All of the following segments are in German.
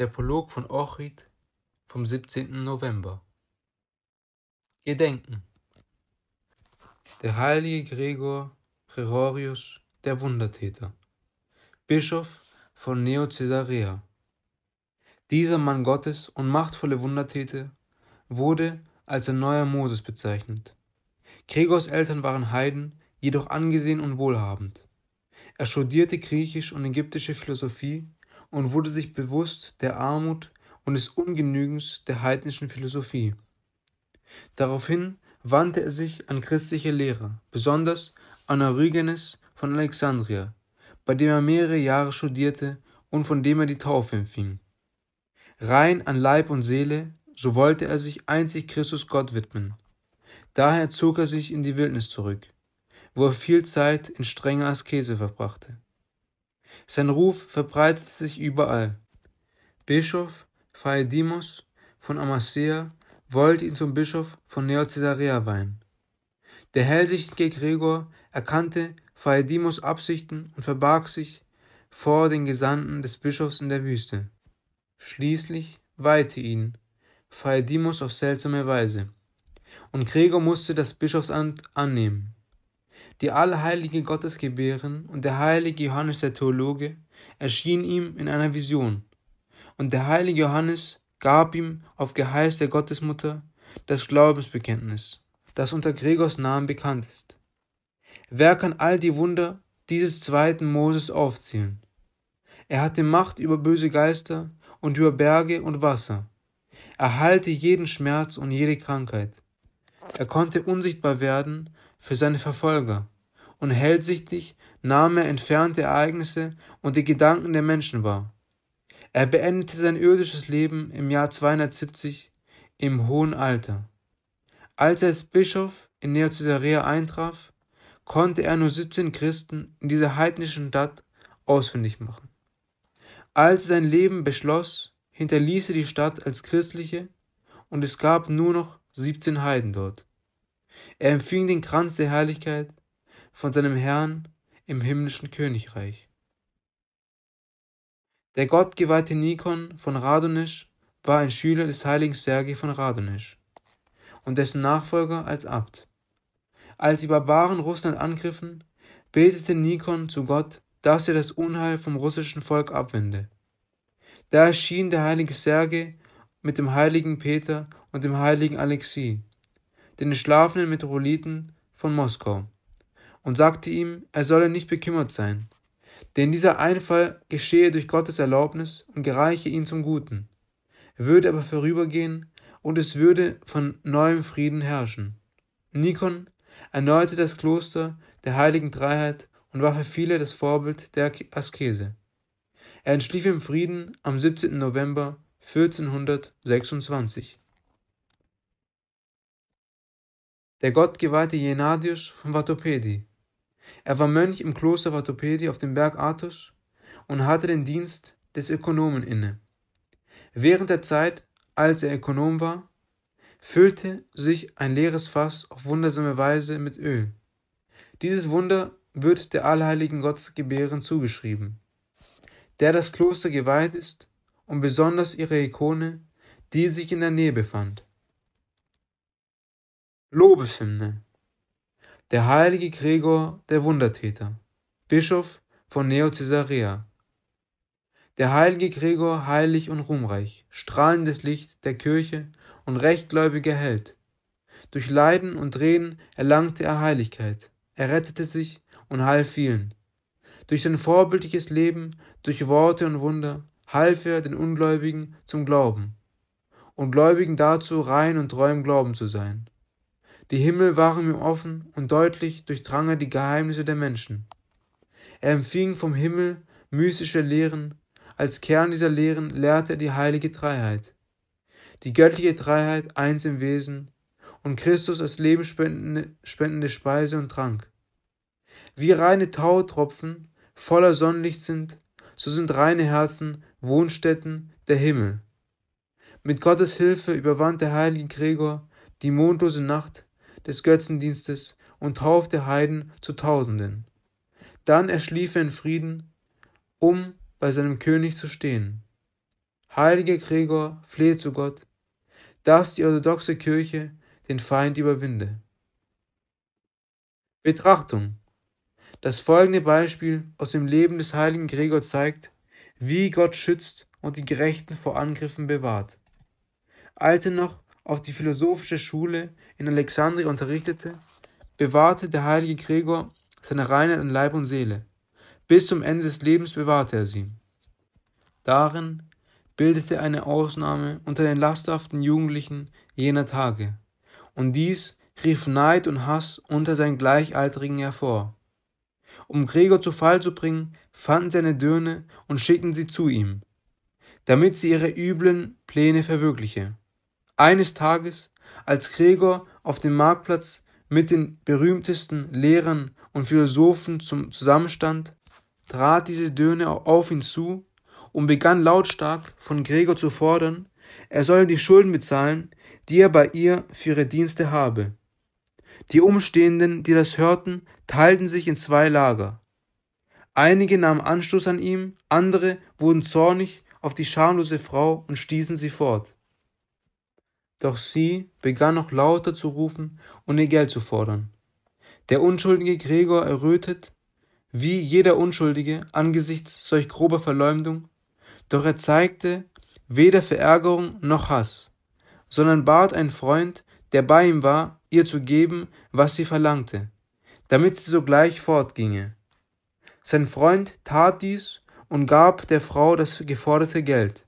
Der Prolog von Ochrid vom 17. November. Gedenken. Der heilige Gregor Prerorius, der Wundertäter, Bischof von Neocaesarea. Dieser Mann Gottes und machtvolle Wundertäter wurde als ein neuer Moses bezeichnet. Gregors Eltern waren Heiden, jedoch angesehen und wohlhabend. Er studierte Griechisch und ägyptische Philosophie und wurde sich bewusst der Armut und des Ungenügens der heidnischen Philosophie. Daraufhin wandte er sich an christliche Lehrer, besonders an Orygenes von Alexandria, bei dem er mehrere Jahre studierte und von dem er die Taufe empfing. Rein an Leib und Seele, so wollte er sich einzig Christus Gott widmen. Daher zog er sich in die Wildnis zurück, wo er viel Zeit in strenger Askese verbrachte. Sein Ruf verbreitete sich überall. Bischof Phaedimos von Amasea wollte ihn zum Bischof von Neocaesarea weihen. Der hellsichtige Gregor erkannte Phaedimos Absichten und verbarg sich vor den Gesandten des Bischofs in der Wüste. Schließlich weihte ihn Phaedimos auf seltsame Weise, und Gregor musste das Bischofsamt annehmen die allheilige Gottesgebären und der heilige Johannes der Theologe erschien ihm in einer Vision. Und der heilige Johannes gab ihm auf Geheiß der Gottesmutter das Glaubensbekenntnis, das unter Gregors Namen bekannt ist. Wer kann all die Wunder dieses zweiten Moses aufzählen? Er hatte Macht über böse Geister und über Berge und Wasser. Er heilte jeden Schmerz und jede Krankheit. Er konnte unsichtbar werden für seine Verfolger und hellsichtig nahm er entfernte Ereignisse und die Gedanken der Menschen wahr. Er beendete sein irdisches Leben im Jahr 270 im hohen Alter. Als er als Bischof in Neocesarea eintraf, konnte er nur 17 Christen in dieser heidnischen Stadt ausfindig machen. Als sein Leben beschloss, hinterließ er die Stadt als christliche und es gab nur noch 17 Heiden dort. Er empfing den Kranz der Herrlichkeit von seinem Herrn im himmlischen Königreich. Der gottgeweihte Nikon von Radonisch war ein Schüler des heiligen Sergei von Radonisch und dessen Nachfolger als Abt. Als die Barbaren Russland angriffen, betete Nikon zu Gott, dass er das Unheil vom russischen Volk abwende. Da erschien der heilige Serge mit dem heiligen Peter und dem heiligen Alexis den schlafenden Metropoliten von Moskau, und sagte ihm, er solle nicht bekümmert sein, denn dieser Einfall geschehe durch Gottes Erlaubnis und gereiche ihn zum Guten. Er würde aber vorübergehen, und es würde von neuem Frieden herrschen. Nikon erneuerte das Kloster der heiligen Dreiheit und war für viele das Vorbild der Askese. Er entschlief im Frieden am 17. November 1426. der gottgeweihte Jenadius von Vatopedi. Er war Mönch im Kloster Vatopedi auf dem Berg Athos und hatte den Dienst des Ökonomen inne. Während der Zeit, als er Ökonom war, füllte sich ein leeres Fass auf wundersame Weise mit Öl. Dieses Wunder wird der allheiligen Gottesgebären zugeschrieben, der das Kloster geweiht ist und besonders ihre Ikone, die sich in der Nähe befand. Lobeshymne. Der heilige Gregor der Wundertäter, Bischof von Neocäsarea. Der heilige Gregor heilig und ruhmreich, strahlendes Licht der Kirche und rechtgläubiger Held. Durch Leiden und Tränen erlangte er Heiligkeit, er rettete sich und half vielen. Durch sein vorbildliches Leben, durch Worte und Wunder, half er den Ungläubigen zum Glauben und Gläubigen dazu, rein und treu im Glauben zu sein. Die Himmel waren ihm offen und deutlich durchdrang er die Geheimnisse der Menschen. Er empfing vom Himmel mystische Lehren, als Kern dieser Lehren lehrte er die heilige Dreiheit. Die göttliche Dreiheit eins im Wesen und Christus als lebenspendende spendende Speise und Trank. Wie reine Tautropfen voller Sonnenlicht sind, so sind reine Herzen Wohnstätten der Himmel. Mit Gottes Hilfe überwand der heilige Gregor die mondlose Nacht des Götzendienstes und taufte Heiden zu Tausenden. Dann erschlief er in Frieden, um bei seinem König zu stehen. Heiliger Gregor fleht zu Gott, dass die orthodoxe Kirche den Feind überwinde. Betrachtung. Das folgende Beispiel aus dem Leben des heiligen Gregor zeigt, wie Gott schützt und die Gerechten vor Angriffen bewahrt. Als er noch auf die philosophische Schule in Alexandria unterrichtete, bewahrte der heilige Gregor seine Reinheit an Leib und Seele. Bis zum Ende des Lebens bewahrte er sie. Darin bildete eine Ausnahme unter den lasterhaften Jugendlichen jener Tage, und dies rief Neid und Hass unter seinen Gleichaltrigen hervor. Um Gregor zu Fall zu bringen, fanden sie eine Dirne und schickten sie zu ihm, damit sie ihre üblen Pläne verwirkliche. Eines Tages, als Gregor auf dem Marktplatz mit den berühmtesten Lehrern und Philosophen zum zusammenstand, trat diese Döne auf ihn zu und begann lautstark von Gregor zu fordern, er solle die Schulden bezahlen, die er bei ihr für ihre Dienste habe. Die Umstehenden, die das hörten, teilten sich in zwei Lager. Einige nahmen Anstoß an ihm, andere wurden zornig auf die schamlose Frau und stießen sie fort. Doch sie begann noch lauter zu rufen und ihr Geld zu fordern. Der unschuldige Gregor errötet, wie jeder Unschuldige, angesichts solch grober Verleumdung, doch er zeigte weder Verärgerung noch Hass, sondern bat einen Freund, der bei ihm war, ihr zu geben, was sie verlangte, damit sie sogleich fortginge. Sein Freund tat dies und gab der Frau das geforderte Geld.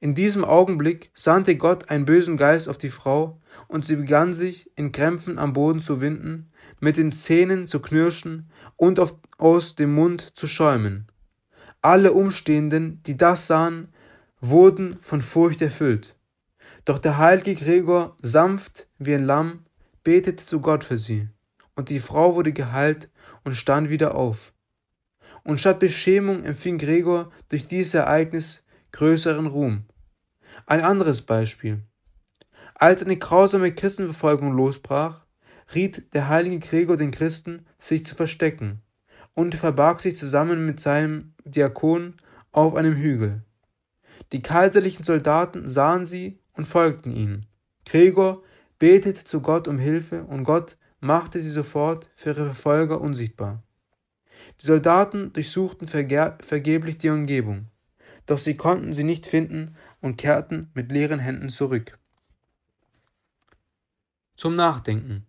In diesem Augenblick sandte Gott einen bösen Geist auf die Frau, und sie begann sich in Krämpfen am Boden zu winden, mit den Zähnen zu knirschen und auf, aus dem Mund zu schäumen. Alle Umstehenden, die das sahen, wurden von Furcht erfüllt. Doch der heilige Gregor, sanft wie ein Lamm, betete zu Gott für sie, und die Frau wurde geheilt und stand wieder auf. Und statt Beschämung empfing Gregor durch dieses Ereignis größeren Ruhm. Ein anderes Beispiel. Als eine grausame Christenverfolgung losbrach, riet der heilige Gregor den Christen, sich zu verstecken, und verbarg sich zusammen mit seinem Diakon auf einem Hügel. Die kaiserlichen Soldaten sahen sie und folgten ihnen. Gregor betete zu Gott um Hilfe und Gott machte sie sofort für ihre Verfolger unsichtbar. Die Soldaten durchsuchten vergeblich die Umgebung. Doch sie konnten sie nicht finden und kehrten mit leeren Händen zurück. Zum Nachdenken.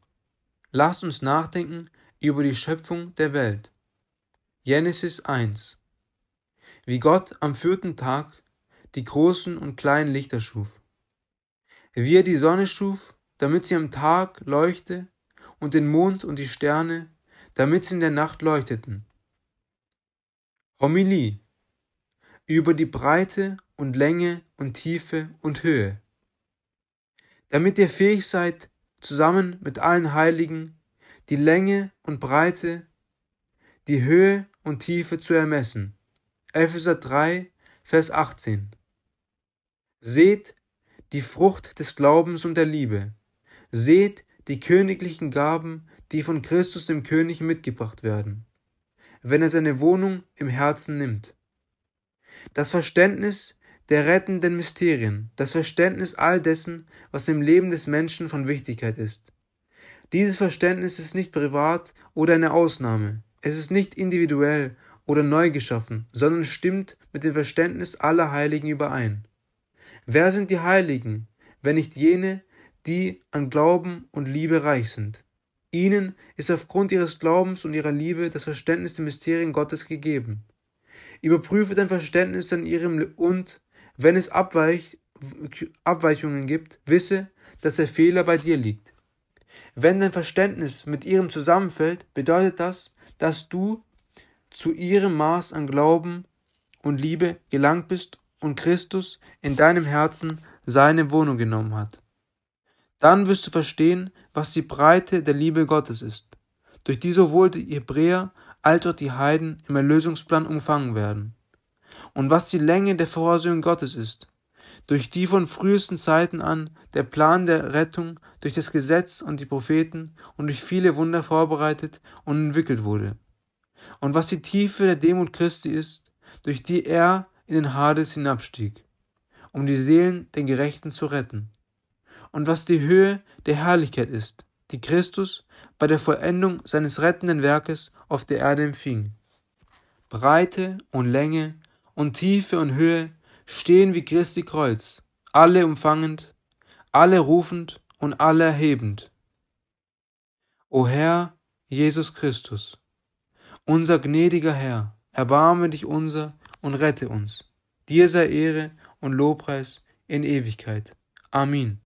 Lasst uns nachdenken über die Schöpfung der Welt. Genesis 1. Wie Gott am vierten Tag die großen und kleinen Lichter schuf. Wie er die Sonne schuf, damit sie am Tag leuchte, und den Mond und die Sterne, damit sie in der Nacht leuchteten. Homilie über die Breite und Länge und Tiefe und Höhe, damit ihr fähig seid, zusammen mit allen Heiligen die Länge und Breite, die Höhe und Tiefe zu ermessen. Epheser 3, Vers 18. Seht die Frucht des Glaubens und der Liebe. Seht die königlichen Gaben, die von Christus dem König mitgebracht werden, wenn er seine Wohnung im Herzen nimmt. Das Verständnis der rettenden Mysterien, das Verständnis all dessen, was im Leben des Menschen von Wichtigkeit ist. Dieses Verständnis ist nicht privat oder eine Ausnahme, es ist nicht individuell oder neu geschaffen, sondern stimmt mit dem Verständnis aller Heiligen überein. Wer sind die Heiligen, wenn nicht jene, die an Glauben und Liebe reich sind? Ihnen ist aufgrund ihres Glaubens und ihrer Liebe das Verständnis der Mysterien Gottes gegeben. Überprüfe dein Verständnis an ihrem und wenn es Abweich Abweichungen gibt, wisse, dass der Fehler bei dir liegt. Wenn dein Verständnis mit ihrem zusammenfällt, bedeutet das, dass du zu ihrem Maß an Glauben und Liebe gelangt bist und Christus in deinem Herzen seine Wohnung genommen hat. Dann wirst du verstehen, was die Breite der Liebe Gottes ist, durch die sowohl die Hebräer als auch die Heiden im Erlösungsplan umfangen werden. Und was die Länge der Vorsehung Gottes ist, durch die von frühesten Zeiten an der Plan der Rettung durch das Gesetz und die Propheten und durch viele Wunder vorbereitet und entwickelt wurde. Und was die Tiefe der Demut Christi ist, durch die er in den Hades hinabstieg, um die Seelen der Gerechten zu retten. Und was die Höhe der Herrlichkeit ist, die Christus bei der Vollendung seines rettenden Werkes auf der Erde empfing. Breite und Länge und Tiefe und Höhe stehen wie Christi Kreuz, alle umfangend, alle rufend und alle erhebend. O Herr Jesus Christus, unser gnädiger Herr, erbarme dich unser und rette uns. Dir sei Ehre und Lobpreis in Ewigkeit. Amen.